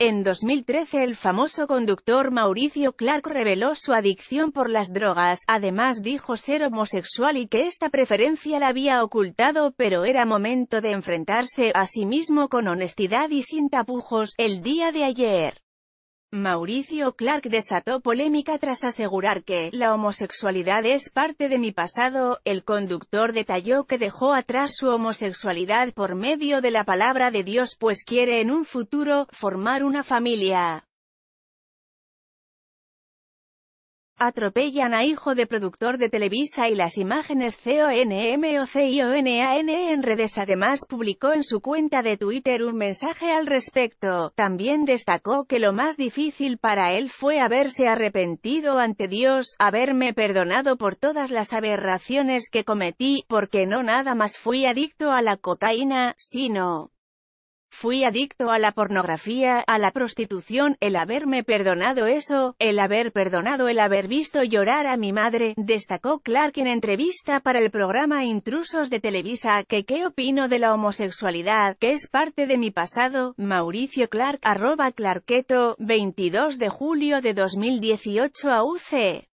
En 2013 el famoso conductor Mauricio Clark reveló su adicción por las drogas, además dijo ser homosexual y que esta preferencia la había ocultado pero era momento de enfrentarse a sí mismo con honestidad y sin tapujos, el día de ayer. Mauricio Clark desató polémica tras asegurar que «la homosexualidad es parte de mi pasado», el conductor detalló que dejó atrás su homosexualidad por medio de la palabra de Dios pues quiere en un futuro, formar una familia. Atropellan a hijo de productor de Televisa y las imágenes CONMOCIONAN e en redes además publicó en su cuenta de Twitter un mensaje al respecto, también destacó que lo más difícil para él fue haberse arrepentido ante Dios, haberme perdonado por todas las aberraciones que cometí, porque no nada más fui adicto a la cocaína, sino Fui adicto a la pornografía, a la prostitución, el haberme perdonado eso, el haber perdonado el haber visto llorar a mi madre, destacó Clark en entrevista para el programa Intrusos de Televisa, que qué opino de la homosexualidad, que es parte de mi pasado, Mauricio Clark, arroba Clarketo, 22 de julio de 2018 a UC. E.